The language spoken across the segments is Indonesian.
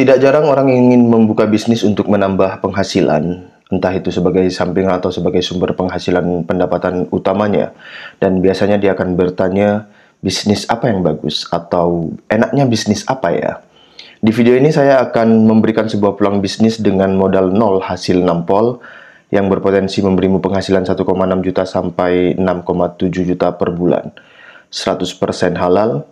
Tidak jarang orang ingin membuka bisnis untuk menambah penghasilan, entah itu sebagai sampingan atau sebagai sumber penghasilan pendapatan utamanya. Dan biasanya dia akan bertanya, bisnis apa yang bagus atau enaknya bisnis apa ya? Di video ini saya akan memberikan sebuah peluang bisnis dengan modal nol hasil nampol yang berpotensi memberimu penghasilan 1,6 juta sampai 6,7 juta per bulan. 100% halal,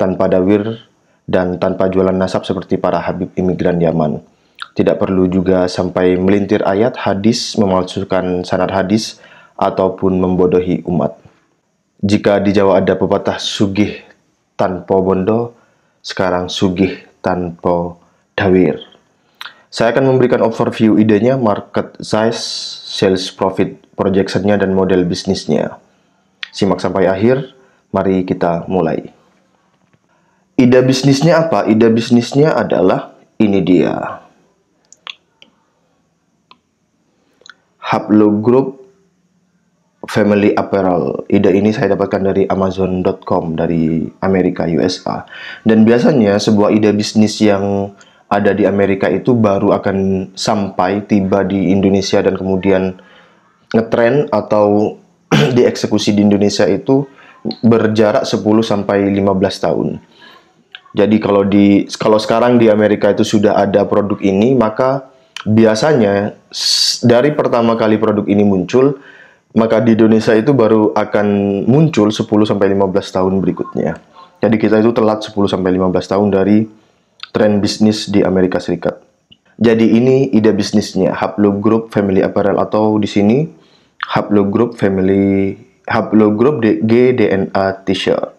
tanpa dawir, dan tanpa jualan nasab seperti para Habib imigran Yaman. Tidak perlu juga sampai melintir ayat hadis memalsukan sanad hadis ataupun membodohi umat. Jika di Jawa ada pepatah sugih tanpa bondo, sekarang sugih tanpa dawir. Saya akan memberikan overview idenya, market size, sales profit projectionnya, dan model bisnisnya. Simak sampai akhir, mari kita mulai. Ide bisnisnya apa? Ide bisnisnya adalah ini dia. Haplo Group Family Apparel. Ide ini saya dapatkan dari Amazon.com dari Amerika USA. Dan biasanya sebuah ide bisnis yang ada di Amerika itu baru akan sampai tiba di Indonesia dan kemudian ngetren atau dieksekusi di Indonesia itu berjarak 10 sampai 15 tahun. Jadi kalau di kalau sekarang di Amerika itu sudah ada produk ini, maka biasanya dari pertama kali produk ini muncul, maka di Indonesia itu baru akan muncul 10 sampai 15 tahun berikutnya. Jadi kita itu telat 10 sampai 15 tahun dari tren bisnis di Amerika Serikat. Jadi ini ide bisnisnya Haplo Group Family Apparel atau di sini Haplo Group Family Haplo Group GDNA T-shirt.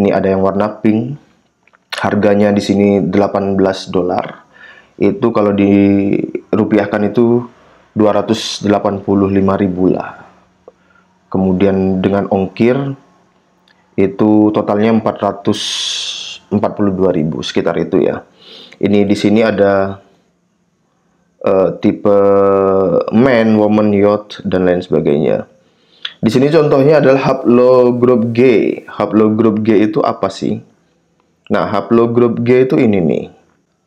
Ini ada yang warna pink, harganya di sini 18 dolar itu kalau di rupiahkan itu 285 ribu lah kemudian dengan ongkir itu totalnya 442 ribu sekitar itu ya ini di sini ada uh, tipe man, woman, yacht dan lain sebagainya di sini contohnya adalah Haplo Group G Haplo Group G itu apa sih Nah, haplogroup G itu ini nih.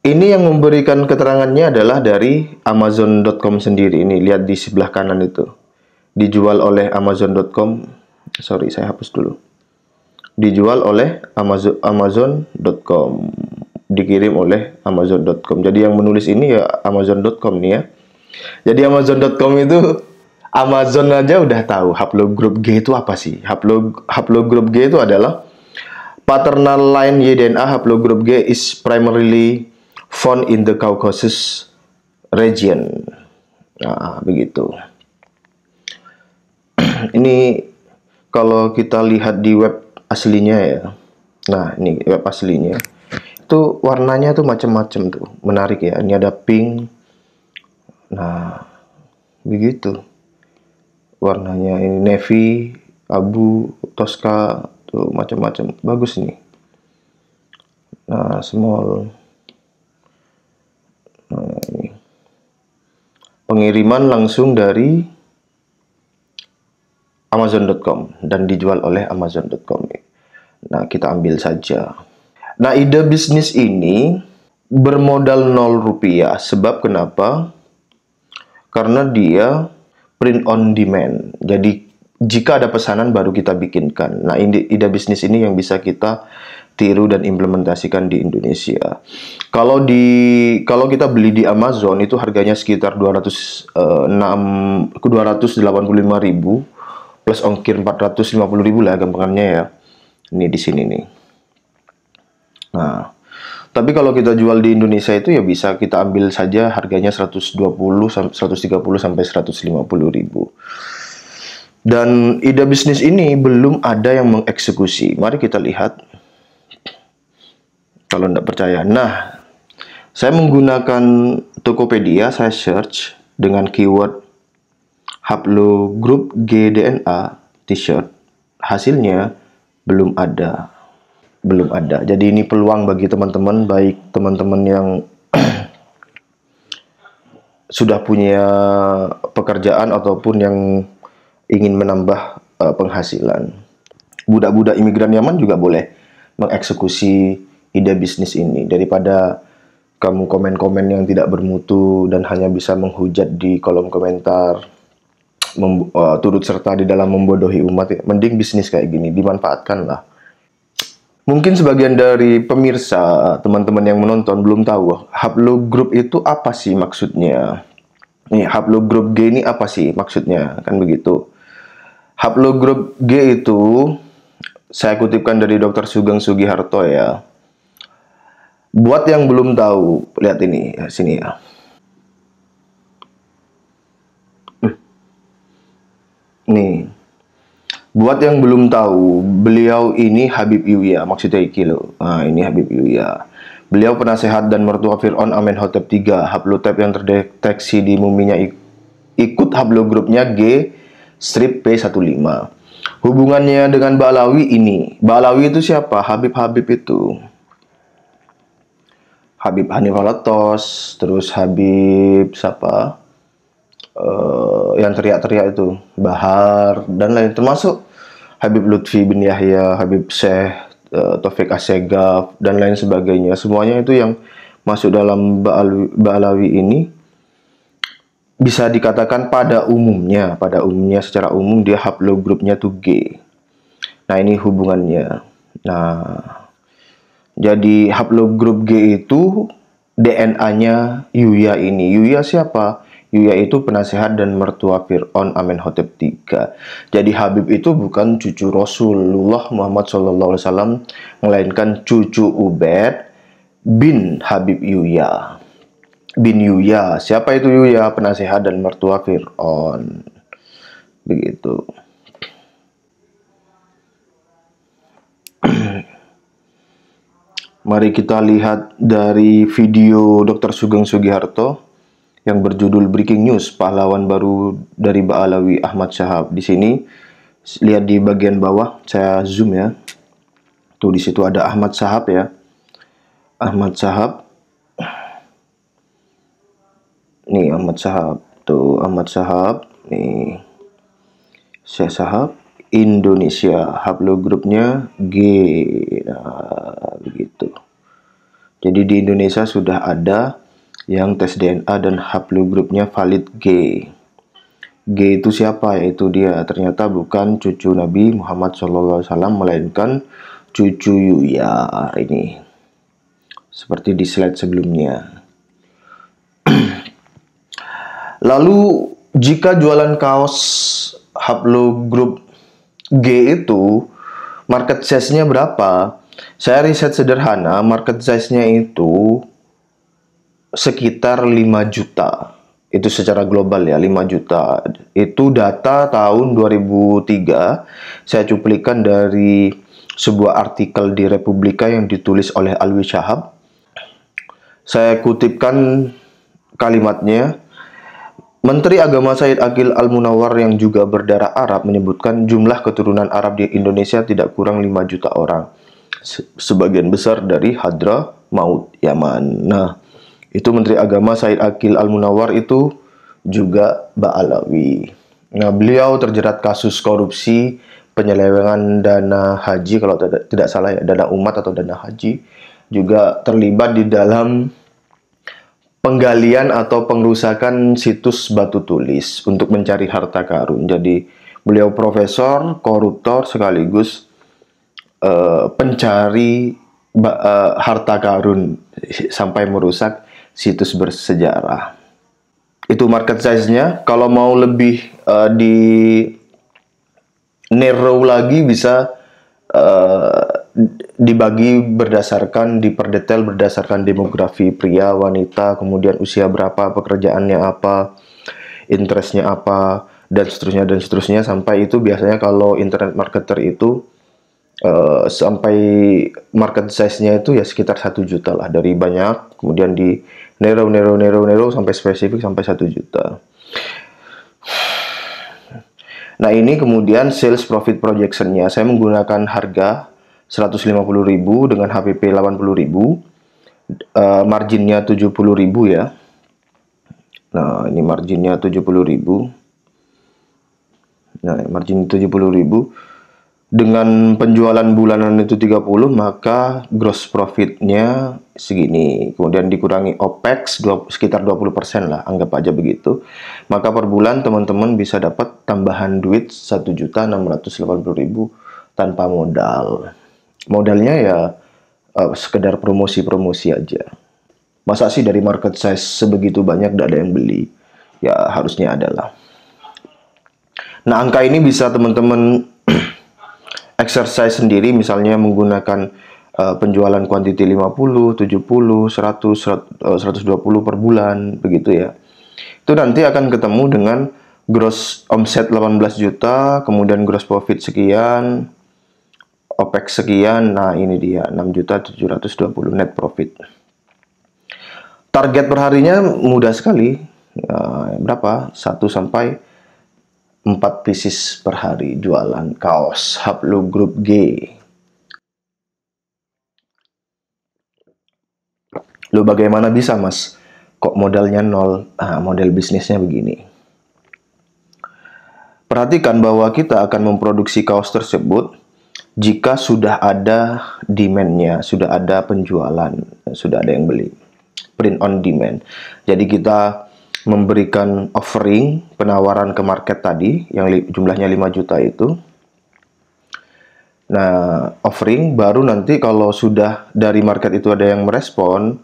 Ini yang memberikan keterangannya adalah dari Amazon.com sendiri. Ini lihat di sebelah kanan itu. Dijual oleh Amazon.com. Sorry, saya hapus dulu. Dijual oleh Amazon.com. Dikirim oleh Amazon.com. Jadi yang menulis ini ya Amazon.com nih ya. Jadi Amazon.com itu Amazon aja udah tahu haplogroup G itu apa sih. Haplo, haplogroup G itu adalah Paternal line YDNA DNA haplogroup G is primarily found in the Caucasus region. Nah, begitu. ini kalau kita lihat di web aslinya ya. Nah, ini web aslinya. Itu warnanya tuh macam-macam tuh. Menarik ya. Ini ada pink. Nah, begitu. Warnanya ini navy, abu, toska, tuh gitu, macam-macam bagus nih nah small nah ini pengiriman langsung dari Amazon.com dan dijual oleh Amazon.com. Nah, kita ambil saja. Nah, ide bisnis ini bermodal 0 rupiah. Sebab kenapa? Karena dia print on demand. Jadi jika ada pesanan baru kita bikinkan. Nah, ide, ide bisnis ini yang bisa kita tiru dan implementasikan di Indonesia. Kalau di kalau kita beli di Amazon itu harganya sekitar 206 eh, ke ribu plus ongkir 450 ribu lah gampangannya ya. Ini di sini nih. Nah, tapi kalau kita jual di Indonesia itu ya bisa kita ambil saja harganya 120 130 sampai 150 ribu. Dan ide bisnis ini belum ada yang mengeksekusi. Mari kita lihat. Kalau tidak percaya. Nah, saya menggunakan Tokopedia, saya search dengan keyword Haplo Group GDNA T-shirt. Hasilnya belum ada. Belum ada. Jadi ini peluang bagi teman-teman, baik teman-teman yang sudah punya pekerjaan ataupun yang ingin menambah uh, penghasilan. Budak-budak imigran Yaman juga boleh mengeksekusi ide bisnis ini daripada kamu komen-komen yang tidak bermutu dan hanya bisa menghujat di kolom komentar uh, turut serta di dalam membodohi umat mending bisnis kayak gini dimanfaatkanlah Mungkin sebagian dari pemirsa, teman-teman yang menonton belum tahu Hablo Group itu apa sih maksudnya? Nih, Hablo Group G ini apa sih maksudnya? Kan begitu. Haplogroup G itu saya kutipkan dari Dr. Sugeng Sugiharto ya. Buat yang belum tahu, lihat ini ya, sini ya. Eh. Nih. Buat yang belum tahu, beliau ini Habib Yuya, maksudnya iki lo. Nah, ini Habib Yuya. Beliau penasehat dan mertua Fir'aun Amenhotep III. Haplotep yang terdeteksi di muminya ikut Haplogroupnya G strip P15. Hubungannya dengan Balawi ini. Balawi itu siapa? Habib Habib itu. Habib Hanif terus Habib siapa? Uh, yang teriak-teriak itu Bahar dan lain termasuk Habib Lutfi bin Yahya, Habib Syekh, uh, eh, Taufik Asegaf dan lain sebagainya. Semuanya itu yang masuk dalam Balawi ba ini bisa dikatakan pada umumnya, pada umumnya secara umum dia haplogrupnya tuh G. Nah, ini hubungannya. Nah, jadi haplogrup G itu DNA-nya Yuya ini. Yuya siapa? Yuya itu penasehat dan mertua Fir'aun Amenhotep III. Jadi Habib itu bukan cucu Rasulullah Muhammad SAW, melainkan cucu Ubed bin Habib Yuya bin Yuya. Siapa itu Yuya? Penasehat dan mertua Fir'aun. Begitu. Mari kita lihat dari video Dr. Sugeng Sugiharto yang berjudul Breaking News Pahlawan Baru dari Baalawi Ahmad Syahab. Di sini lihat di bagian bawah saya zoom ya. Tuh di situ ada Ahmad Syahab ya. Ahmad Syahab nih Ahmad Sahab tuh Ahmad Sahab nih saya Sahab Indonesia grupnya G nah, begitu jadi di Indonesia sudah ada yang tes DNA dan grupnya valid G G itu siapa yaitu dia ternyata bukan cucu Nabi Muhammad SAW melainkan cucu Yuya ini seperti di slide sebelumnya Lalu jika jualan kaos Haplo Group G itu market size-nya berapa? Saya riset sederhana, market size-nya itu sekitar 5 juta. Itu secara global ya, 5 juta. Itu data tahun 2003. Saya cuplikan dari sebuah artikel di Republika yang ditulis oleh Alwi Syahab. Saya kutipkan kalimatnya, Menteri Agama Said Akil Al-Munawar yang juga berdarah Arab menyebutkan jumlah keturunan Arab di Indonesia tidak kurang 5 juta orang. sebagian besar dari Hadra Maut Yaman. Nah, itu Menteri Agama Said Akil Al-Munawar itu juga Ba'alawi. Nah, beliau terjerat kasus korupsi penyelewengan dana haji kalau tidak salah ya, dana umat atau dana haji juga terlibat di dalam penggalian atau pengrusakan situs batu tulis untuk mencari harta karun. Jadi beliau profesor, koruptor sekaligus uh, pencari uh, harta karun sampai merusak situs bersejarah. Itu market size-nya. Kalau mau lebih uh, di narrow lagi bisa uh, dibagi berdasarkan diperdetail berdasarkan demografi pria, wanita, kemudian usia berapa, pekerjaannya apa, interestnya apa, dan seterusnya dan seterusnya sampai itu biasanya kalau internet marketer itu uh, sampai market size-nya itu ya sekitar satu juta lah dari banyak kemudian di narrow narrow narrow narrow sampai spesifik sampai satu juta. Nah ini kemudian sales profit projection-nya saya menggunakan harga 150.000 dengan HPP 80.000 uh, marginnya 70.000 ya nah ini marginnya 70.000 nah margin 70.000 dengan penjualan bulanan itu 30 maka gross profitnya segini kemudian dikurangi OPEX 20, sekitar 20% lah anggap aja begitu maka per bulan teman-teman bisa dapat tambahan duit 1.680.000 tanpa modal modalnya ya uh, sekedar promosi-promosi aja. Masa sih dari market size sebegitu banyak tidak ada yang beli? Ya harusnya adalah. Nah angka ini bisa teman-teman exercise sendiri misalnya menggunakan uh, penjualan kuantiti 50, 70, 100, 100 uh, 120 per bulan begitu ya. Itu nanti akan ketemu dengan gross omset 18 juta, kemudian gross profit sekian, OPEX sekian, nah ini dia 6.720 net profit. Target perharinya mudah sekali, uh, berapa? 1 sampai 4 pieces per hari jualan kaos Haplo Group G. Lo bagaimana bisa mas? Kok modalnya nol? Ah, model bisnisnya begini. Perhatikan bahwa kita akan memproduksi kaos tersebut jika sudah ada demand-nya, sudah ada penjualan, sudah ada yang beli. Print on demand. Jadi kita memberikan offering penawaran ke market tadi yang jumlahnya 5 juta itu. Nah, offering baru nanti kalau sudah dari market itu ada yang merespon,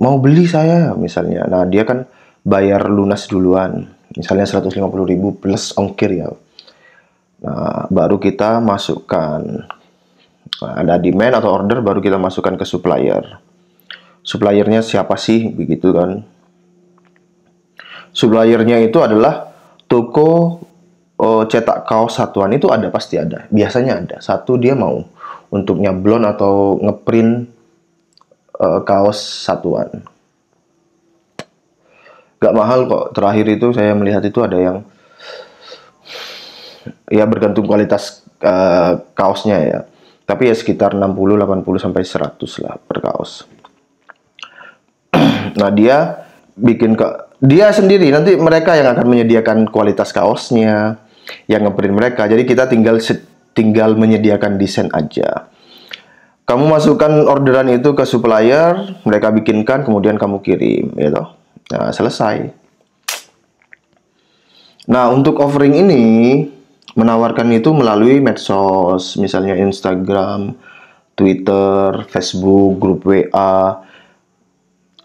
mau beli saya misalnya. Nah, dia kan bayar lunas duluan. Misalnya 150.000 plus ongkir ya Eh, baru kita masukkan eh, ada demand atau order baru kita masukkan ke supplier suppliernya siapa sih begitu kan suppliernya itu adalah toko oh, cetak kaos satuan itu ada pasti ada biasanya ada satu dia mau untuk nyablon atau ngeprint uh, kaos satuan gak mahal kok terakhir itu saya melihat itu ada yang ya bergantung kualitas uh, kaosnya ya tapi ya sekitar 60 80 sampai 100 lah per kaos nah dia bikin ke dia sendiri nanti mereka yang akan menyediakan kualitas kaosnya yang ngeprint mereka jadi kita tinggal tinggal menyediakan desain aja kamu masukkan orderan itu ke supplier mereka bikinkan kemudian kamu kirim gitu nah selesai nah untuk offering ini menawarkan itu melalui medsos, misalnya Instagram, Twitter, Facebook, grup WA, uh,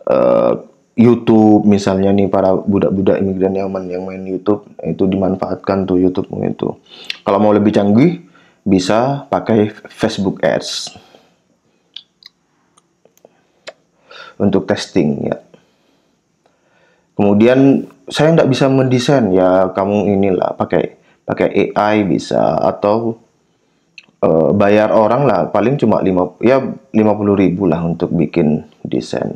eh, YouTube misalnya nih para budak-budak imigran yang main, yang main YouTube itu dimanfaatkan tuh YouTube itu. Kalau mau lebih canggih bisa pakai Facebook Ads untuk testing ya. Kemudian saya tidak bisa mendesain ya kamu inilah pakai pakai AI bisa atau uh, bayar orang lah paling cuma lima ya 50 ribu lah untuk bikin desain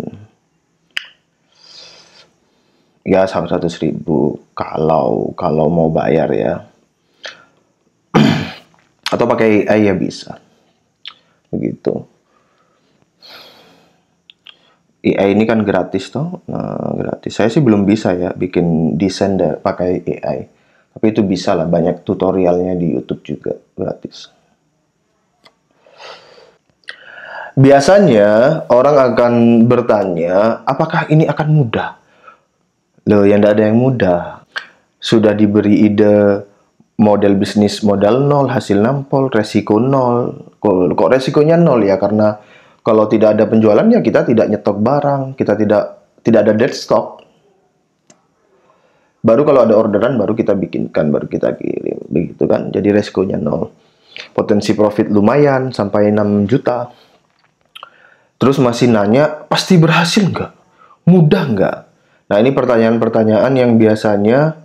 ya sampai 100 ribu kalau kalau mau bayar ya atau pakai AI ya bisa begitu AI ini kan gratis toh nah gratis saya sih belum bisa ya bikin desain pakai AI tapi itu bisa lah, banyak tutorialnya di YouTube juga gratis. Biasanya orang akan bertanya, apakah ini akan mudah? Loh, yang tidak ada yang mudah. Sudah diberi ide model bisnis modal nol, hasil nampol, resiko nol. Kok, kok resikonya nol ya? Karena kalau tidak ada penjualan ya kita tidak nyetok barang, kita tidak tidak ada dead stock. Baru kalau ada orderan baru kita bikinkan, baru kita kirim. Begitu kan. Jadi resikonya nol. Potensi profit lumayan sampai 6 juta. Terus masih nanya, pasti berhasil nggak? Mudah nggak? Nah ini pertanyaan-pertanyaan yang biasanya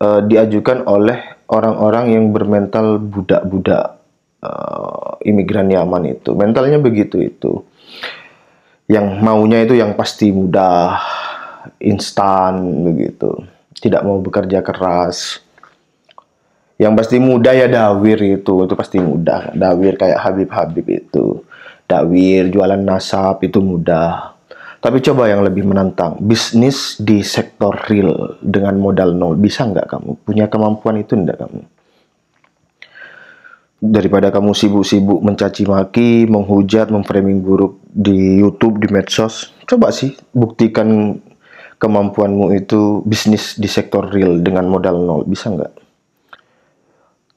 uh, diajukan oleh orang-orang yang bermental budak-budak uh, imigran Yaman itu. Mentalnya begitu itu yang maunya itu yang pasti mudah, instan begitu tidak mau bekerja keras yang pasti mudah ya dawir itu itu pasti mudah dawir kayak Habib Habib itu dawir jualan nasab itu mudah tapi coba yang lebih menantang bisnis di sektor real dengan modal nol bisa nggak kamu punya kemampuan itu nggak kamu daripada kamu sibuk-sibuk mencaci maki menghujat memframing buruk di YouTube di medsos coba sih buktikan kemampuanmu itu bisnis di sektor real dengan modal nol, bisa nggak?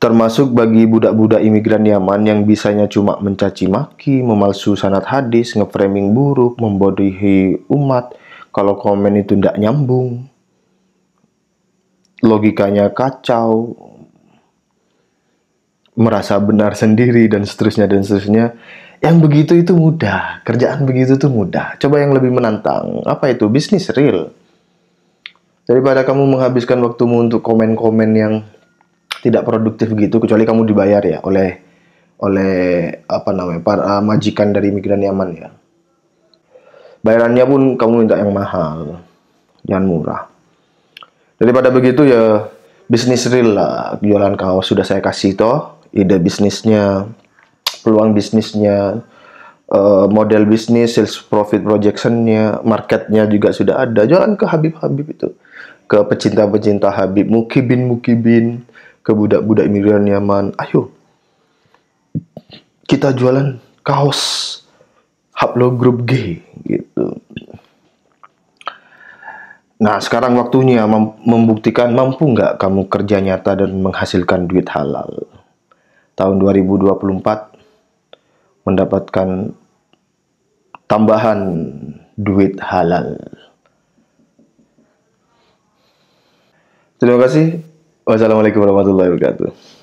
Termasuk bagi budak-budak imigran Yaman yang bisanya cuma mencaci maki, memalsu sanat hadis, ngeframing buruk, membodohi umat, kalau komen itu tidak nyambung, logikanya kacau, merasa benar sendiri, dan seterusnya, dan seterusnya, yang begitu itu mudah, kerjaan begitu itu mudah. Coba yang lebih menantang, apa itu? Bisnis real. Daripada kamu menghabiskan waktumu untuk komen-komen yang tidak produktif gitu, kecuali kamu dibayar ya oleh oleh apa namanya para ah, majikan dari migran Yaman ya. Bayarannya pun kamu minta yang mahal, jangan murah. Daripada begitu ya bisnis real lah, jualan kaos sudah saya kasih toh, ide bisnisnya, peluang bisnisnya, uh, model bisnis, sales profit projectionnya, marketnya juga sudah ada. Jalan ke Habib-Habib itu, ke pecinta-pecinta Habib, mukibin-mukibin, ke budak-budak imigran Yaman. Ayo, kita jualan kaos Haplo Group G gitu. Nah, sekarang waktunya membuktikan mampu nggak kamu kerja nyata dan menghasilkan duit halal. Tahun 2024 mendapatkan tambahan duit halal. Terima kasih. Wassalamualaikum warahmatullahi wabarakatuh.